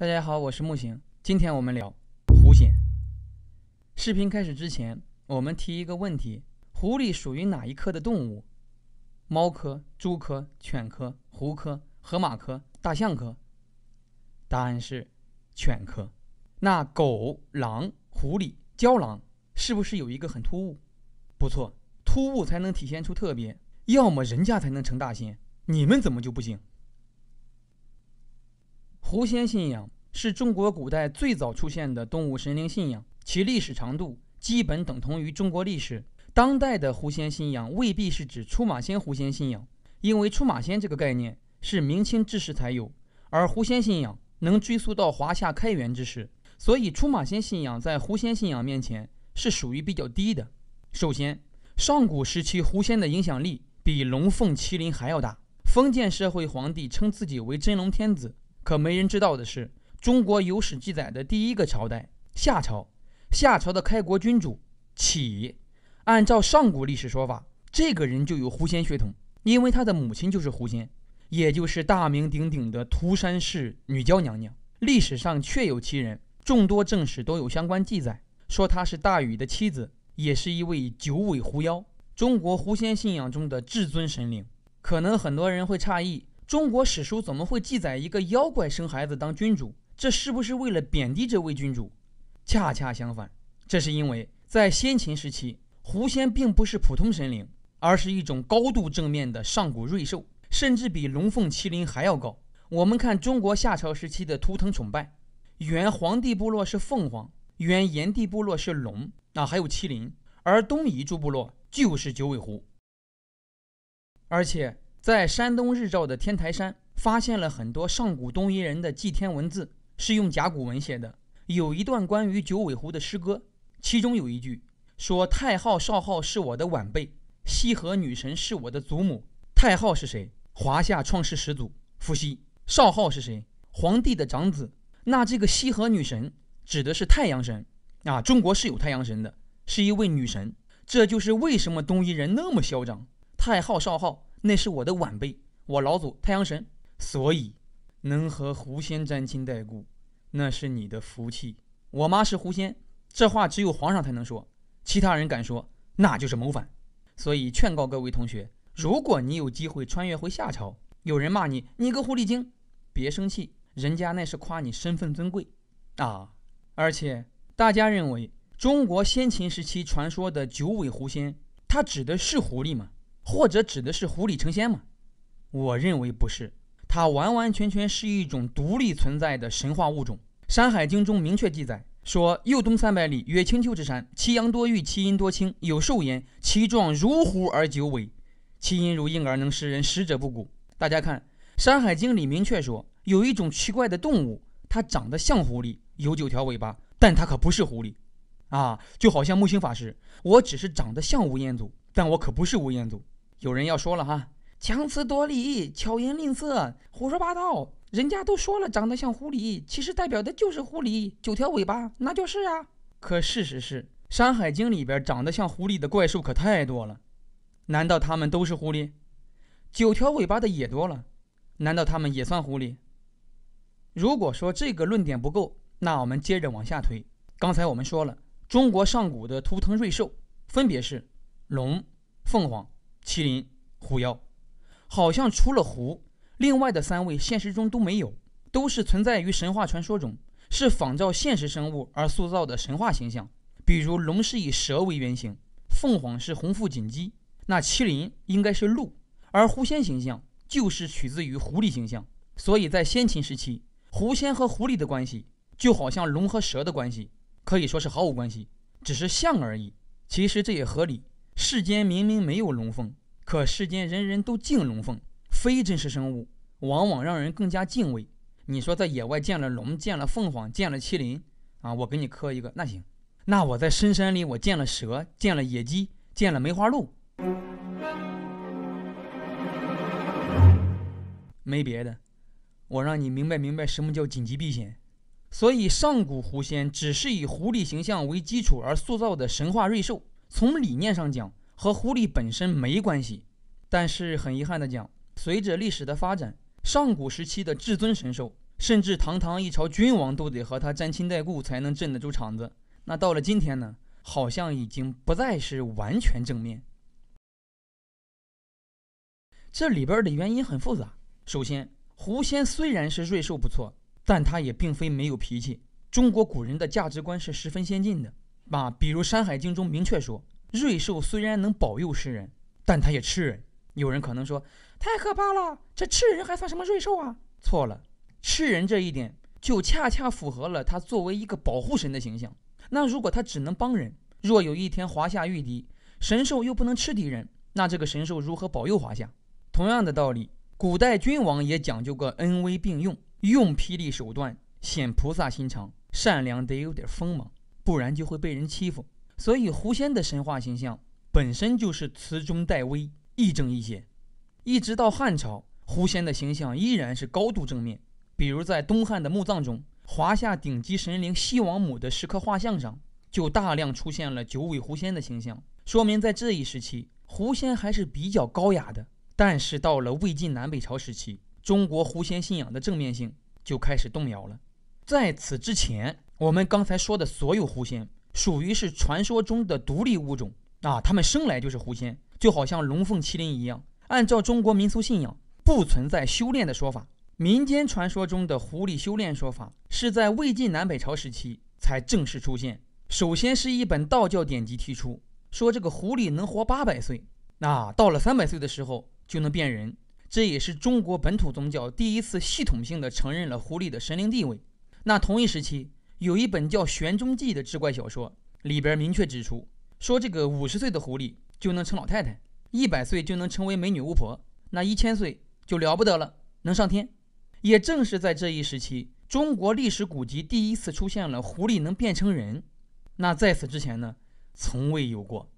大家好，我是木行，今天我们聊狐仙。视频开始之前，我们提一个问题：狐狸属于哪一科的动物？猫科、猪科、犬科、狐科、河马科、大象科？答案是犬科。那狗、狼、狐狸、郊狼，是不是有一个很突兀？不错，突兀才能体现出特别，要么人家才能成大仙，你们怎么就不行？狐仙信仰是中国古代最早出现的动物神灵信仰，其历史长度基本等同于中国历史。当代的狐仙信仰未必是指出马仙狐仙信仰，因为出马仙这个概念是明清之时才有，而狐仙信仰能追溯到华夏开元之时，所以出马仙信仰在狐仙信仰面前是属于比较低的。首先，上古时期狐仙的影响力比龙凤麒麟还要大，封建社会皇帝称自己为真龙天子。可没人知道的是，中国有史记载的第一个朝代夏朝，夏朝的开国君主启，按照上古历史说法，这个人就有狐仙血统，因为他的母亲就是狐仙，也就是大名鼎鼎的涂山氏女娇娘娘，历史上确有其人，众多正史都有相关记载，说她是大禹的妻子，也是一位九尾狐妖，中国狐仙信仰中的至尊神灵。可能很多人会诧异。中国史书怎么会记载一个妖怪生孩子当君主？这是不是为了贬低这位君主？恰恰相反，这是因为在先秦时期，狐仙并不是普通神灵，而是一种高度正面的上古瑞兽，甚至比龙凤麒麟还要高。我们看中国夏朝时期的图腾崇拜，原黄帝部落是凤凰，原炎帝部落是龙，那还有麒麟，而东夷诸部落就是九尾狐，而且。在山东日照的天台山，发现了很多上古东夷人的祭天文字，是用甲骨文写的。有一段关于九尾狐的诗歌，其中有一句说：“太昊少昊是我的晚辈，羲和女神是我的祖母。”太昊是谁？华夏创世始祖伏羲。少昊是谁？皇帝的长子。那这个羲和女神指的是太阳神啊！中国是有太阳神的，是一位女神。这就是为什么东夷人那么嚣张。太昊少昊。那是我的晚辈，我老祖太阳神，所以能和狐仙沾亲带故，那是你的福气。我妈是狐仙，这话只有皇上才能说，其他人敢说那就是谋反。所以劝告各位同学，如果你有机会穿越回夏朝，有人骂你你个狐狸精，别生气，人家那是夸你身份尊贵啊。而且大家认为中国先秦时期传说的九尾狐仙，它指的是狐狸吗？或者指的是狐狸成仙吗？我认为不是，它完完全全是一种独立存在的神话物种。《山海经》中明确记载说：“右东三百里，曰青丘之山，其阳多玉，其阴多青，有兽焉，其状如狐而九尾，其音如婴儿，能食人，食者不蛊。”大家看，《山海经》里明确说，有一种奇怪的动物，它长得像狐狸，有九条尾巴，但它可不是狐狸啊！就好像木星法师，我只是长得像吴彦祖，但我可不是吴彦祖。有人要说了哈，强词夺理，巧言令色，胡说八道。人家都说了，长得像狐狸，其实代表的就是狐狸，九条尾巴，那就是啊。可事实是，《山海经》里边长得像狐狸的怪兽可太多了，难道他们都是狐狸？九条尾巴的也多了，难道他们也算狐狸？如果说这个论点不够，那我们接着往下推。刚才我们说了，中国上古的图腾瑞兽分别是龙、凤凰。麒麟、狐妖，好像除了狐，另外的三位现实中都没有，都是存在于神话传说中，是仿照现实生物而塑造的神话形象。比如龙是以蛇为原型，凤凰是红腹锦鸡，那麒麟应该是鹿，而狐仙形象就是取自于狐狸形象。所以在先秦时期，狐仙和狐狸的关系，就好像龙和蛇的关系，可以说是毫无关系，只是像而已。其实这也合理。世间明明没有龙凤，可世间人人都敬龙凤。非真实生物，往往让人更加敬畏。你说在野外见了龙、见了凤凰、见了麒麟，啊，我给你磕一个，那行。那我在深山里，我见了蛇、见了野鸡、见了梅花鹿，没别的，我让你明白明白什么叫紧急避险。所以上古狐仙只是以狐狸形象为基础而塑造的神话瑞兽。从理念上讲，和狐狸本身没关系。但是很遗憾的讲，随着历史的发展，上古时期的至尊神兽，甚至堂堂一朝君王都得和它沾亲带故才能镇得住场子。那到了今天呢，好像已经不再是完全正面。这里边的原因很复杂。首先，狐仙虽然是瑞兽不错，但它也并非没有脾气。中国古人的价值观是十分先进的。啊，比如《山海经》中明确说，瑞兽虽然能保佑世人，但它也吃人。有人可能说，太可怕了，这吃人还算什么瑞兽啊？错了，吃人这一点就恰恰符合了它作为一个保护神的形象。那如果它只能帮人，若有一天华夏遇敌，神兽又不能吃敌人，那这个神兽如何保佑华夏？同样的道理，古代君王也讲究个恩威并用，用霹雳手段显菩萨心肠，善良得有点锋芒。不然就会被人欺负，所以狐仙的神话形象本身就是雌中带威，亦正亦邪。一直到汉朝，狐仙的形象依然是高度正面。比如在东汉的墓葬中，华夏顶级神灵西王母的石刻画像上，就大量出现了九尾狐仙的形象，说明在这一时期，狐仙还是比较高雅的。但是到了魏晋南北朝时期，中国狐仙信仰的正面性就开始动摇了。在此之前。我们刚才说的所有狐仙，属于是传说中的独立物种啊，他们生来就是狐仙，就好像龙凤麒麟一样。按照中国民俗信仰，不存在修炼的说法。民间传说中的狐狸修炼说法，是在魏晋南北朝时期才正式出现。首先是一本道教典籍提出，说这个狐狸能活八百岁，那到了三百岁的时候就能变人。这也是中国本土宗教第一次系统性的承认了狐狸的神灵地位。那同一时期，有一本叫《玄中记》的志怪小说，里边明确指出，说这个五十岁的狐狸就能成老太太，一百岁就能成为美女巫婆，那一千岁就了不得了，能上天。也正是在这一时期，中国历史古籍第一次出现了狐狸能变成人，那在此之前呢，从未有过。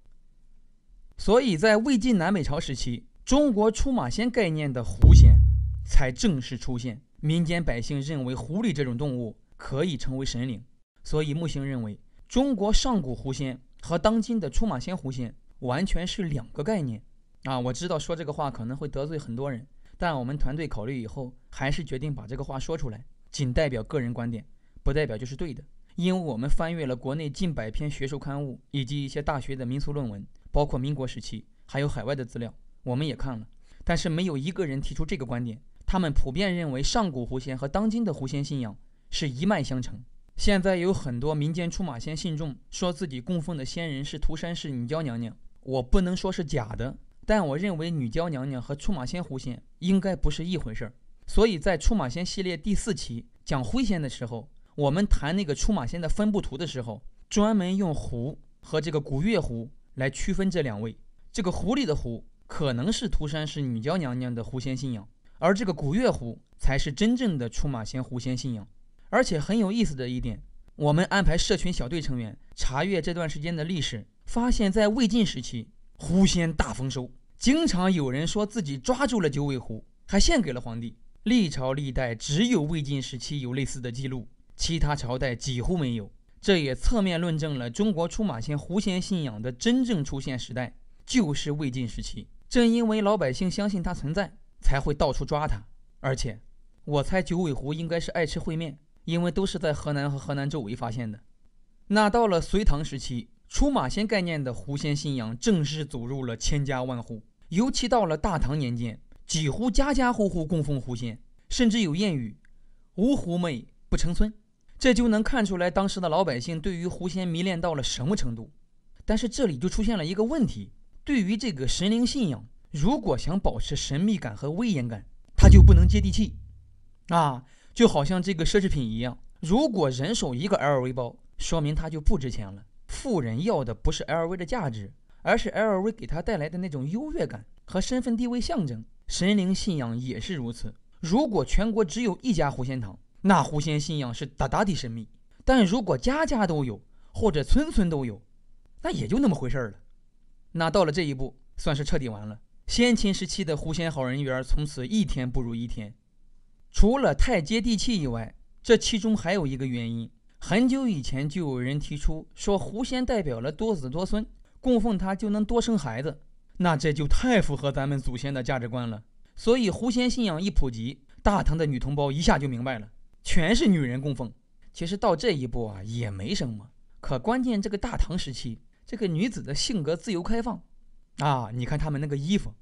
所以在魏晋南北朝时期，中国出马仙概念的狐仙才正式出现，民间百姓认为狐狸这种动物。可以成为神灵，所以木星认为中国上古狐仙和当今的出马仙狐仙完全是两个概念啊！我知道说这个话可能会得罪很多人，但我们团队考虑以后还是决定把这个话说出来，仅代表个人观点，不代表就是对的。因为我们翻阅了国内近百篇学术刊物以及一些大学的民俗论文，包括民国时期还有海外的资料，我们也看了，但是没有一个人提出这个观点，他们普遍认为上古狐仙和当今的狐仙信仰。是一脉相承。现在有很多民间出马仙信众说自己供奉的仙人是涂山氏女娇娘娘，我不能说是假的，但我认为女娇娘娘和出马仙狐仙应该不是一回事儿。所以在出马仙系列第四期讲狐仙的时候，我们谈那个出马仙的分布图的时候，专门用“狐”和这个“古月狐”来区分这两位。这个“狐狸的狐”可能是涂山氏女娇娘娘的狐仙信仰，而这个“古月狐”才是真正的出马仙狐仙信仰。而且很有意思的一点，我们安排社群小队成员查阅这段时间的历史，发现，在魏晋时期，狐仙大丰收，经常有人说自己抓住了九尾狐，还献给了皇帝。历朝历代只有魏晋时期有类似的记录，其他朝代几乎没有。这也侧面论证了中国出马仙狐仙信仰的真正出现时代就是魏晋时期。正因为老百姓相信它存在，才会到处抓它。而且，我猜九尾狐应该是爱吃烩面。因为都是在河南和河南周围发现的。那到了隋唐时期，出马仙概念的狐仙信仰正式走入了千家万户。尤其到了大唐年间，几乎家家户户供奉狐仙，甚至有谚语“无狐媚不成村”。这就能看出来当时的老百姓对于狐仙迷恋到了什么程度。但是这里就出现了一个问题：对于这个神灵信仰，如果想保持神秘感和威严感，它就不能接地气啊。就好像这个奢侈品一样，如果人手一个 LV 包，说明它就不值钱了。富人要的不是 LV 的价值，而是 LV 给他带来的那种优越感和身份地位象征。神灵信仰也是如此。如果全国只有一家狐仙堂，那狐仙信仰是大大的神秘；但如果家家都有，或者村村都有，那也就那么回事儿了。那到了这一步，算是彻底完了。先秦时期的狐仙好人缘，从此一天不如一天。除了太接地气以外，这其中还有一个原因。很久以前就有人提出说，狐仙代表了多子多孙，供奉它就能多生孩子。那这就太符合咱们祖先的价值观了。所以狐仙信仰一普及，大唐的女同胞一下就明白了，全是女人供奉。其实到这一步啊也没什么，可关键这个大唐时期，这个女子的性格自由开放啊，你看她们那个衣服。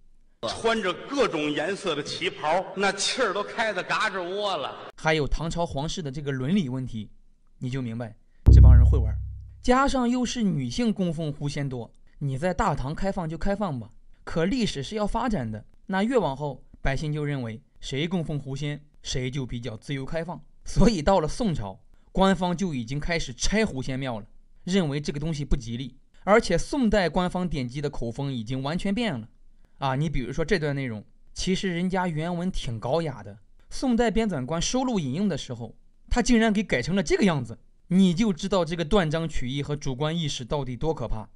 穿着各种颜色的旗袍，那气儿都开的嘎吱窝了。还有唐朝皇室的这个伦理问题，你就明白，这帮人会玩。加上又是女性供奉狐仙多，你在大唐开放就开放吧。可历史是要发展的，那越往后，百姓就认为谁供奉狐仙，谁就比较自由开放。所以到了宋朝，官方就已经开始拆狐仙庙了，认为这个东西不吉利。而且宋代官方典籍的口风已经完全变了。啊，你比如说这段内容，其实人家原文挺高雅的。宋代编纂官收录引用的时候，他竟然给改成了这个样子，你就知道这个断章取义和主观意识到底多可怕。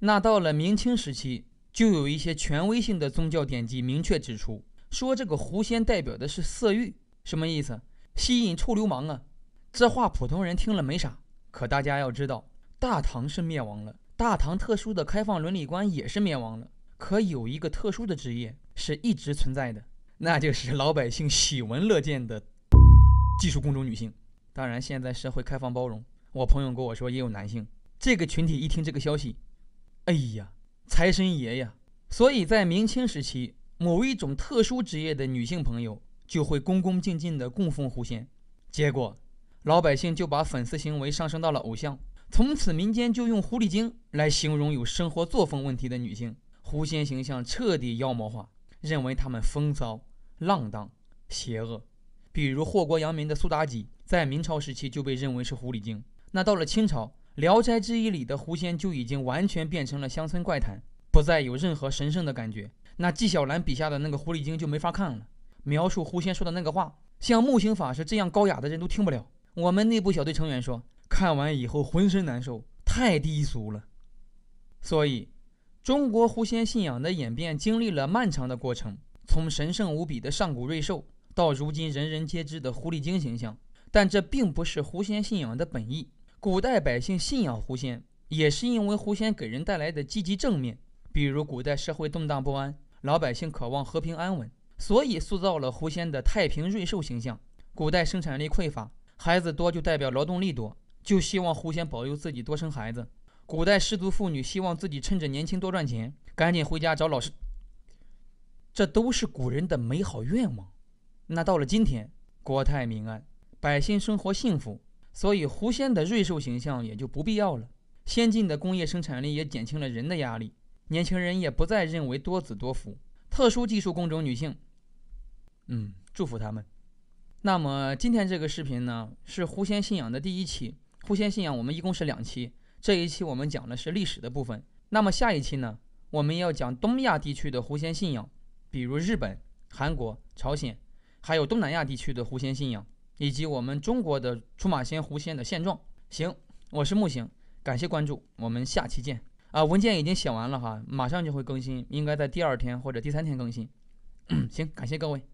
那到了明清时期，就有一些权威性的宗教典籍明确指出，说这个狐仙代表的是色欲，什么意思？吸引臭流氓啊！这话普通人听了没啥，可大家要知道，大唐是灭亡了，大唐特殊的开放伦理观也是灭亡了。可有一个特殊的职业是一直存在的，那就是老百姓喜闻乐见的技术工种女性。当然，现在社会开放包容，我朋友跟我说也有男性。这个群体一听这个消息，哎呀，财神爷呀！所以在明清时期，某一种特殊职业的女性朋友就会恭恭敬敬地供奉狐仙，结果老百姓就把粉丝行为上升到了偶像，从此民间就用狐狸精来形容有生活作风问题的女性。狐仙形象彻底妖魔化，认为他们风骚、浪荡、邪恶。比如祸国殃民的苏妲己，在明朝时期就被认为是狐狸精。那到了清朝，《聊斋志异》里的狐仙就已经完全变成了乡村怪谈，不再有任何神圣的感觉。那纪晓岚笔下的那个狐狸精就没法看了，描述狐仙说的那个话，像木行法师这样高雅的人都听不了。我们内部小队成员说，看完以后浑身难受，太低俗了。所以。中国狐仙信仰的演变经历了漫长的过程，从神圣无比的上古瑞兽，到如今人人皆知的狐狸精形象。但这并不是狐仙信仰的本意。古代百姓信仰狐仙，也是因为狐仙给人带来的积极正面。比如古代社会动荡不安，老百姓渴望和平安稳，所以塑造了狐仙的太平瑞兽形象。古代生产力匮乏，孩子多就代表劳动力多，就希望狐仙保佑自己多生孩子。古代失族妇女希望自己趁着年轻多赚钱，赶紧回家找老师。这都是古人的美好愿望。那到了今天，国泰民安，百姓生活幸福，所以狐仙的瑞兽形象也就不必要了。先进的工业生产力也减轻了人的压力，年轻人也不再认为多子多福。特殊技术工种女性，嗯，祝福他们。那么今天这个视频呢，是狐仙信仰的第一期。狐仙信仰我们一共是两期。这一期我们讲的是历史的部分，那么下一期呢，我们要讲东亚地区的狐仙信仰，比如日本、韩国、朝鲜，还有东南亚地区的狐仙信仰，以及我们中国的出马仙、狐仙的现状。行，我是木行，感谢关注，我们下期见。啊，文件已经写完了哈，马上就会更新，应该在第二天或者第三天更新。行，感谢各位。